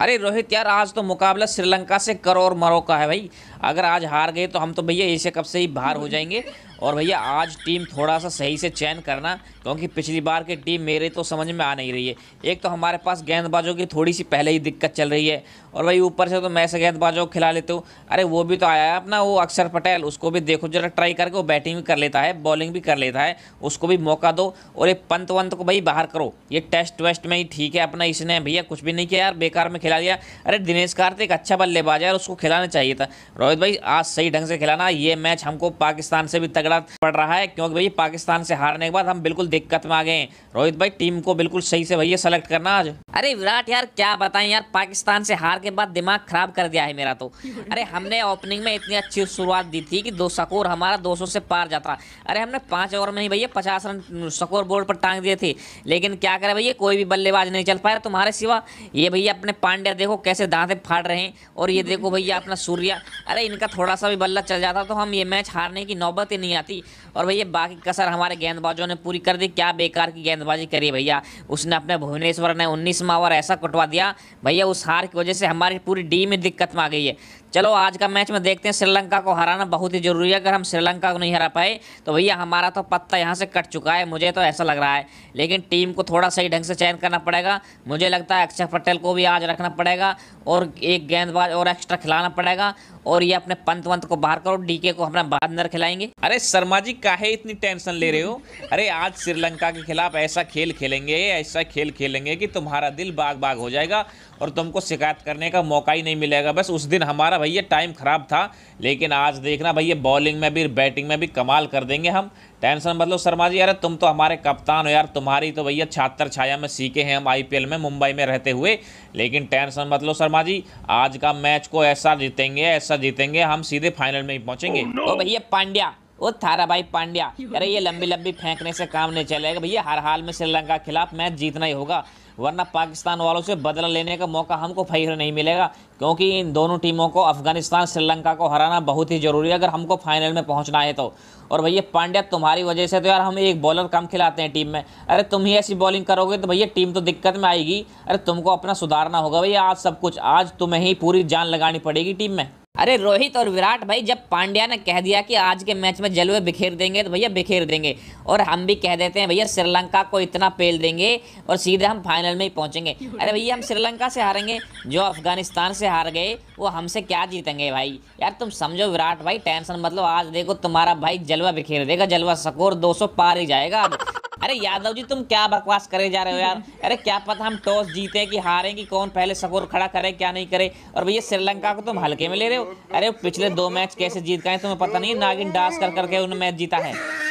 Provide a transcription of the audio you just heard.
अरे रोहित यार आज तो मुकाबला श्रीलंका से करो और मरो का है भाई अगर आज हार गए तो हम तो भैया एशिया कप से ही बाहर हो जाएंगे और भैया आज टीम थोड़ा सा सही से चयन करना क्योंकि पिछली बार की टीम मेरे तो समझ में आ नहीं रही है एक तो हमारे पास गेंदबाजों की थोड़ी सी पहले ही दिक्कत चल रही है और भाई ऊपर से तो मैं से गेंदबाजों को खिला लेते हो अरे वो भी तो आया है अपना वो अक्षर पटेल उसको भी देखो जरा ट्राई करके वो बैटिंग भी कर लेता है बॉलिंग भी कर लेता है उसको भी मौका दो और ये पंत वंत को भाई बाहर करो ये टेस्ट वेस्ट में ही ठीक है अपना इसने भैया कुछ भी नहीं किया यार बेकार में खिला दिया अरे दिनेश कार्तिक अच्छा बल्लेबाज है और उसको खिलाना चाहिए था रोहित भाई आज सही ढंग से खिलाना ये मैच हमको पाकिस्तान से भी तगड़ा झगड़ा पड़ रहा है क्योंकि भैया पाकिस्तान से हारने के बाद हम बिल्कुल दिक्कत में आ गए रोहित भाई टीम को बिल्कुल सही से भैया सेलेक्ट करना आज अरे विराट यार क्या बताएं यार पाकिस्तान से हार के बाद दिमाग खराब कर दिया है मेरा तो अरे हमने ओपनिंग में इतनी अच्छी शुरुआत दी थी कि दो स्कोर हमारा दो से पार जाता अरे हमने पाँच ओवर में ही भैया पचास रन स्कोर बोर्ड पर टांग दिए थे लेकिन क्या करें भैया कोई भी बल्लेबाज नहीं चल पाया तुम्हारे सिवा ये भैया अपने पांड्या देखो कैसे दांते फाड़ रहे हैं और ये देखो भैया अपना सूर्या अरे इनका थोड़ा सा भी बल्ला चल जाता तो हम ये मैच हारने की नौबत ही नहीं नहीं आती और भैया बाकी कसर हमारे गेंदबाजों ने पूरी कर दी क्या बेकार की गेंदबाजी करी भैया उसने अपने भुवनेश्वर ने उन्नीसवा ओवर ऐसा कटवा दिया भैया उस हार की वजह से हमारी पूरी डी में दिक्कत में आ गई है चलो आज का मैच में देखते हैं श्रीलंका को हराना बहुत ही जरूरी है अगर हम श्रीलंका को नहीं हरा पाए तो भैया हमारा तो पत्ता यहाँ से कट चुका है मुझे तो ऐसा लग रहा है लेकिन टीम को थोड़ा सही ढंग से चयन करना पड़ेगा मुझे लगता है अक्षय पटेल को भी आज रखना पड़ेगा और एक गेंदबाज और एक्स्ट्रा खिलाना पड़ेगा और ये अपने पंत वंत को बाहर करो डीके को अपना अंदर खिलाएंगे अरे शर्मा जी काहे इतनी टेंशन ले रहे हो अरे आज श्रीलंका के खिलाफ ऐसा खेल खेलेंगे ऐसा खेल खेलेंगे कि तुम्हारा दिल बाग बाग हो जाएगा और तुमको शिकायत करने का मौका ही नहीं मिलेगा बस उस दिन हमारा भैया टाइम ख़राब था लेकिन आज देखना भैया बॉलिंग में भी बैटिंग में भी कमाल कर देंगे हम टेंशन मतलब शर्मा जी अरे तुम तो हमारे कप्तान हो यार तुम्हारी तो भैया छात्र छाया में सीखे हैं हम आईपीएल में मुंबई में रहते हुए लेकिन टेंशन मतलब शर्मा जी आज का मैच को ऐसा जीतेंगे ऐसा जीतेंगे हम सीधे फाइनल में ही पहुँचेंगे oh, no. तो भैया पांड्या वो थारा भाई पांड्या अरे ये लंबी लंबी फेंकने से काम नहीं चलेगा भैया हर हाल में श्रीलंका के खिलाफ मैच जीतना ही होगा वरना पाकिस्तान वालों से बदला लेने का मौका हमको फाइनल नहीं मिलेगा क्योंकि इन दोनों टीमों को अफगानिस्तान श्रीलंका को हराना बहुत ही ज़रूरी है अगर हमको फाइनल में पहुंचना है तो और भैया पांड्या तुम्हारी वजह से तो यार हम एक बॉलर कम खिलाते हैं टीम में अरे तुम ही ऐसी बॉलिंग करोगे तो भैया टीम तो दिक्कत में आएगी अरे तुमको अपना सुधारना होगा भैया आज सब कुछ आज तुम्हें ही पूरी जान लगानी पड़ेगी टीम में अरे रोहित और विराट भाई जब पांड्या ने कह दिया कि आज के मैच में जलवे बिखेर देंगे तो भैया बिखेर देंगे और हम भी कह देते हैं भैया श्रीलंका को इतना पेल देंगे और सीधे हम फाइनल में ही पहुंचेंगे अरे भैया हम श्रीलंका से हारेंगे जो अफगानिस्तान से हार गए वो हमसे क्या जीतेंगे भाई यार तुम समझो विराट भाई टेंशन मतलब आज देखो तुम्हारा भाई जलवा बिखेर देगा जलवा सकोर दो पार ही जाएगा अब अरे यादव जी तुम क्या बकवास करे जा रहे हो यार अरे क्या पता हम टॉस जीते कि हारें कि कौन पहले स्कोर खड़ा करे क्या नहीं करे और भैया श्रीलंका को तुम हल्के में ले रहे हो अरे पिछले दो मैच कैसे जीत गए तुम्हें पता नहीं नागिन डांस कर करके उन्हें मैच जीता है